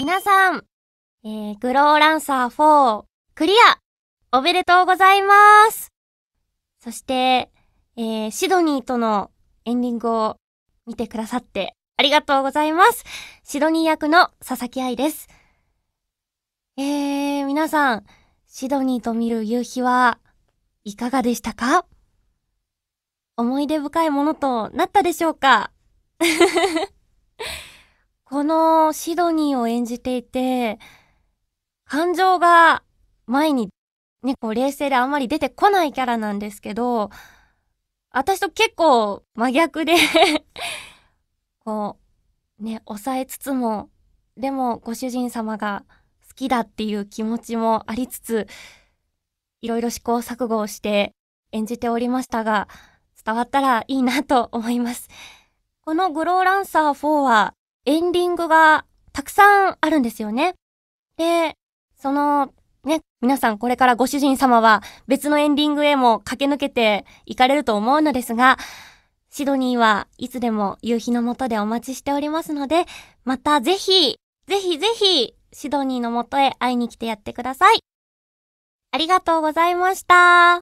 皆さん、えー、グローランサー4、クリア、おめでとうございます。そして、えー、シドニーとのエンディングを見てくださって、ありがとうございます。シドニー役の佐々木愛です。えー、皆さん、シドニーと見る夕日はいかがでしたか思い出深いものとなったでしょうかのシドニーを演じていて、感情が前にね、こう冷静であんまり出てこないキャラなんですけど、私と結構真逆で こう、ね、抑えつつも、でもご主人様が好きだっていう気持ちもありつつ、いろいろ試行錯誤をして演じておりましたが、伝わったらいいなと思います。このグローランサー4はエンディングがたくさんあるんですよね。で、その、ね、皆さんこれからご主人様は別のエンディングへも駆け抜けていかれると思うのですが、シドニーはいつでも夕日のもとでお待ちしておりますので、またぜひ、ぜひぜひ、シドニーのもとへ会いに来てやってください。ありがとうございました。